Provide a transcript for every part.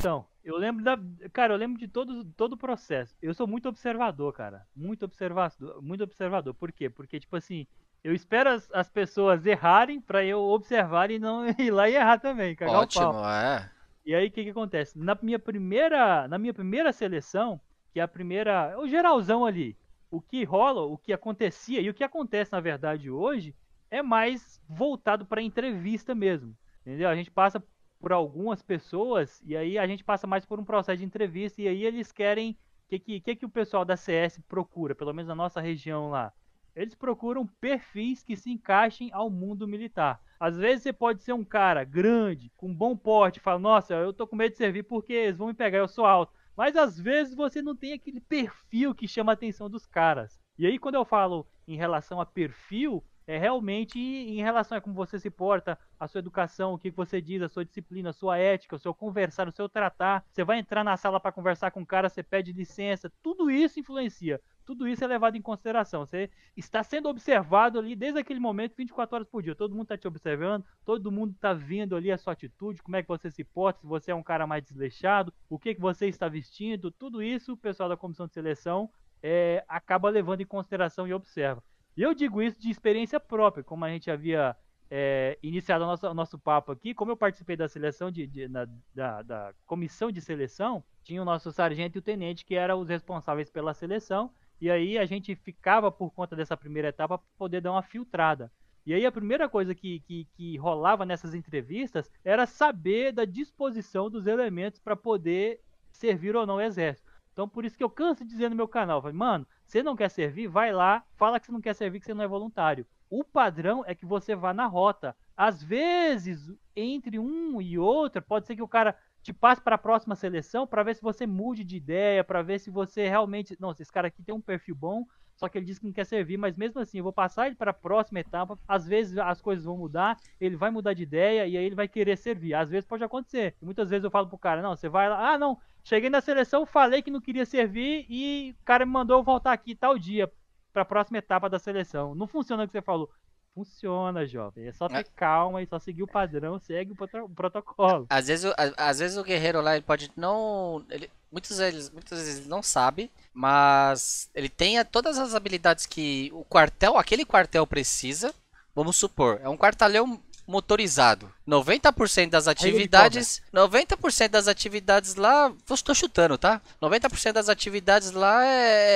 Então, eu lembro da. Cara, eu lembro de todo, todo o processo. Eu sou muito observador, cara. Muito observador. Muito observador. Por quê? Porque, tipo assim, eu espero as, as pessoas errarem para eu observar e não ir lá e errar também. Ótimo, pau. é. E aí o que, que acontece? Na minha primeira. Na minha primeira seleção, que é a primeira. O geralzão ali. O que rola, o que acontecia e o que acontece, na verdade, hoje, é mais voltado para entrevista mesmo. Entendeu? A gente passa por algumas pessoas, e aí a gente passa mais por um processo de entrevista, e aí eles querem. O que, que, que, que o pessoal da CS procura, pelo menos na nossa região lá? Eles procuram perfis que se encaixem ao mundo militar. Às vezes você pode ser um cara grande, com bom porte, fala: Nossa, eu tô com medo de servir porque eles vão me pegar, eu sou alto. Mas às vezes você não tem aquele perfil que chama a atenção dos caras. E aí, quando eu falo em relação a perfil, é realmente em relação a como você se porta, a sua educação, o que você diz, a sua disciplina, a sua ética, o seu conversar, o seu tratar. Você vai entrar na sala para conversar com o cara, você pede licença, tudo isso influencia. Tudo isso é levado em consideração. Você está sendo observado ali desde aquele momento, 24 horas por dia. Todo mundo está te observando, todo mundo está vendo ali a sua atitude, como é que você se porta, se você é um cara mais desleixado, o que, que você está vestindo. Tudo isso o pessoal da comissão de seleção é, acaba levando em consideração e observa. E eu digo isso de experiência própria, como a gente havia é, iniciado o nosso, nosso papo aqui, como eu participei da seleção de, de na, da, da, comissão de seleção, tinha o nosso sargento e o tenente que eram os responsáveis pela seleção, e aí a gente ficava por conta dessa primeira etapa para poder dar uma filtrada. E aí a primeira coisa que, que, que rolava nessas entrevistas era saber da disposição dos elementos para poder servir ou não o exército. Então por isso que eu canso de dizer no meu canal, mano, você não quer servir, vai lá, fala que você não quer servir, que você não é voluntário. O padrão é que você vá na rota. Às vezes, entre um e outro, pode ser que o cara te passe para a próxima seleção para ver se você mude de ideia, para ver se você realmente, não, esse cara aqui tem um perfil bom, só que ele diz que não quer servir, mas mesmo assim, eu vou passar ele para a próxima etapa. Às vezes as coisas vão mudar, ele vai mudar de ideia e aí ele vai querer servir. Às vezes pode acontecer. muitas vezes eu falo pro cara: "Não, você vai lá, ah, não, Cheguei na seleção, falei que não queria servir e o cara me mandou voltar aqui tal dia para a próxima etapa da seleção. Não funciona o que você falou. Funciona, jovem. É só ter é. calma e só seguir o padrão, segue o protocolo. Às vezes, às vezes o guerreiro lá ele pode não. Ele, muitas, vezes, muitas vezes ele não sabe, mas ele tem todas as habilidades que o quartel, aquele quartel precisa. Vamos supor, é um quartalhão motorizado. 90% das atividades, 90% das atividades lá, estou chutando, tá? 90% das atividades lá é, é,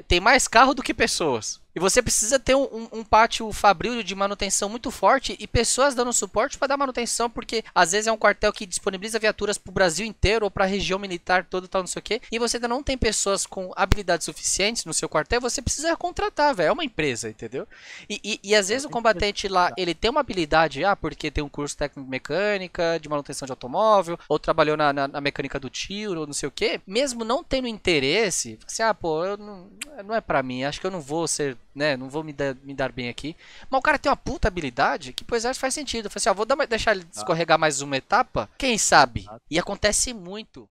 é, tem mais carro do que pessoas. E você precisa ter um, um, pátio fabril de manutenção muito forte e pessoas dando suporte para dar manutenção, porque às vezes é um quartel que disponibiliza viaturas para o Brasil inteiro ou para a região militar toda tal, não sei o quê, e você ainda não tem pessoas com habilidades suficientes no seu quartel, você precisa contratar, velho. É uma empresa, entendeu? E, e, e às vezes o combatente lá, ele tem uma habilidade, ah, porque tem um curso técnico mecânica, de manutenção de automóvel, ou trabalhou na, na, na mecânica do tiro, ou não sei o quê, mesmo não tendo interesse, assim, ah, pô, eu não, não é para mim, acho que eu não vou ser né, não vou me dar, me dar bem aqui. Mas o cara tem uma puta habilidade que pois é, faz sentido. Eu falei assim, ó, ah, vou dar, deixar ele tá. escorregar mais uma etapa, quem sabe? E acontece muito.